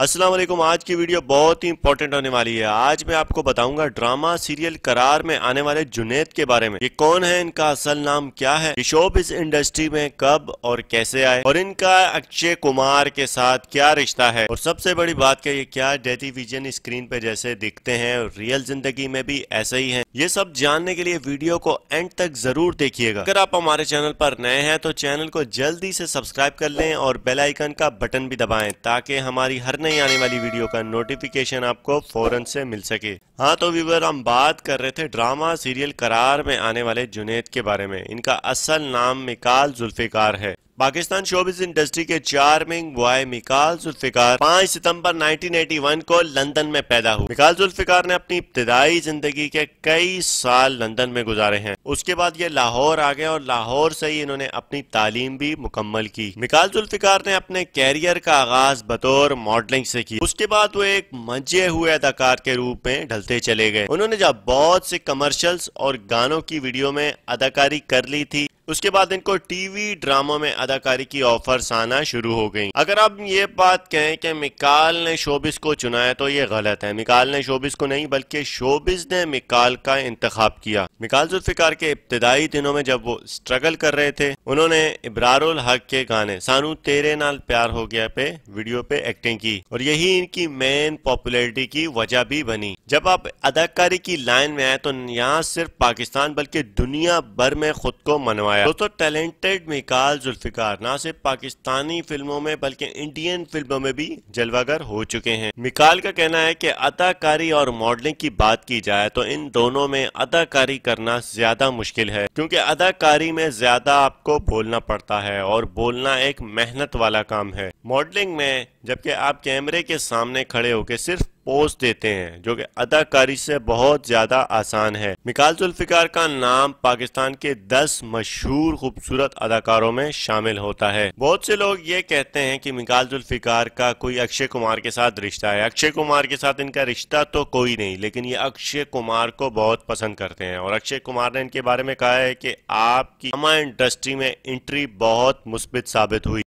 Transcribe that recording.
अस्सलाम वालेकुम आज की वीडियो बहुत ही इंपॉर्टेंट होने वाली है आज मैं आपको बताऊंगा ड्रामा सीरियल करार में आने वाले जुनेद के बारे में ये कौन है इनका असल नाम क्या है ये शोब इस इंडस्ट्री में कब और कैसे आए और इनका अक्षय कुमार के साथ क्या रिश्ता है और सबसे बड़ी बात क्या ये क्या टेलीविजन स्क्रीन पे जैसे दिखते हैं और रियल जिंदगी में भी ऐसे ही है ये सब जानने के लिए वीडियो को एंड तक जरूर देखिएगा अगर आप हमारे चैनल पर नए हैं तो चैनल को जल्दी से सब्सक्राइब कर लें और बेलाइकन का बटन भी दबाए ताकि हमारी हर नई नई आने वाली वीडियो का नोटिफिकेशन आपको फौरन से मिल सके हाँ तो व्यूवर हम बात कर रहे थे ड्रामा सीरियल करार में आने वाले जुनेद के बारे में इनका असल नाम मिकाल जुल्फिकार है पाकिस्तान शोबिस इंडस्ट्री के चार्मिंग बॉय मिकाल जुल्फिकार पाँच सितम्बर नाइनटीन एटी वन को लंदन में पैदा हुए मिकाल जुल्फिकार ने अपनी इब्तदाई जिंदगी के कई साल लंदन में गुजारे हैं उसके बाद ये लाहौर आ गए और लाहौर से ही इन्होंने अपनी तालीम भी मुकम्मल की मिकाल जुल्फिकार ने अपने कैरियर का आगाज बतौर मॉडलिंग से की उसके बाद वो एक मंजे हुए अदाकार के रूप में ढलते चले गए उन्होंने जब बहुत से कमर्शल्स और गानों की वीडियो में अदाकारी कर ली थी उसके बाद इनको टीवी ड्रामों में अदाकारी की ऑफर आना शुरू हो गई अगर आप ये बात कहें कि मिकाल ने शोबिस को चुनाया तो ये गलत है मिकाल ने शोबिस को नहीं बल्कि शोबिस ने मिकाल का इंतखब किया मिकाल जुल्फिकार के इब्तदाई दिनों में जब वो स्ट्रगल कर रहे थे उन्होंने इब्रारुल हक के गाने सानू तेरे नाल प्यार हो गया पे वीडियो पे एक्टिंग की और यही इनकी मेन पॉपुलरिटी की वजह भी बनी जब आप अदाकारी की लाइन में आए तो यहाँ सिर्फ पाकिस्तान बल्कि दुनिया भर में खुद को मनवाया फरमाया दोस्तों टैलेंटेड मिकाल जुल्फिकार ना सिर्फ पाकिस्तानी फिल्मों में बल्कि इंडियन फिल्मों में भी जलवागर हो चुके हैं मिकाल का कहना है कि अदाकारी और मॉडलिंग की बात की जाए तो इन दोनों में अदाकारी करना ज्यादा मुश्किल है क्योंकि अदाकारी में ज्यादा आपको बोलना पड़ता है और बोलना एक मेहनत वाला काम है मॉडलिंग में जबकि आप कैमरे के सामने खड़े होकर सिर्फ पोस्ट देते हैं जो कि अदाकारी से बहुत ज्यादा आसान है मिकाल जुल्फिकार का नाम पाकिस्तान के 10 मशहूर खूबसूरत अदाकारों में शामिल होता है बहुत से लोग ये कहते हैं कि मिकाल जुल्फिकार का कोई अक्षय कुमार के साथ रिश्ता है अक्षय कुमार के साथ इनका रिश्ता तो कोई नहीं लेकिन ये अक्षय कुमार को बहुत पसंद करते हैं और अक्षय कुमार ने इनके बारे में कहा है की आपकी इंडस्ट्री में एंट्री बहुत मुस्बित साबित हुई